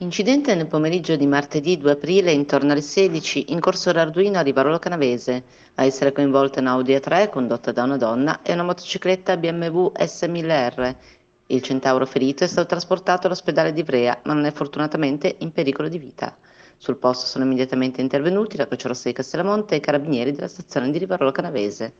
Incidente nel pomeriggio di martedì 2 aprile intorno alle 16 in corso Arduino a Rivarolo Canavese, a essere coinvolta una Audi A3 condotta da una donna e una motocicletta BMW S1000R. Il centauro ferito è stato trasportato all'ospedale di Ivrea, ma non è fortunatamente in pericolo di vita. Sul posto sono immediatamente intervenuti la Croce Rossa di Castellamonte e i carabinieri della stazione di Rivarolo Canavese.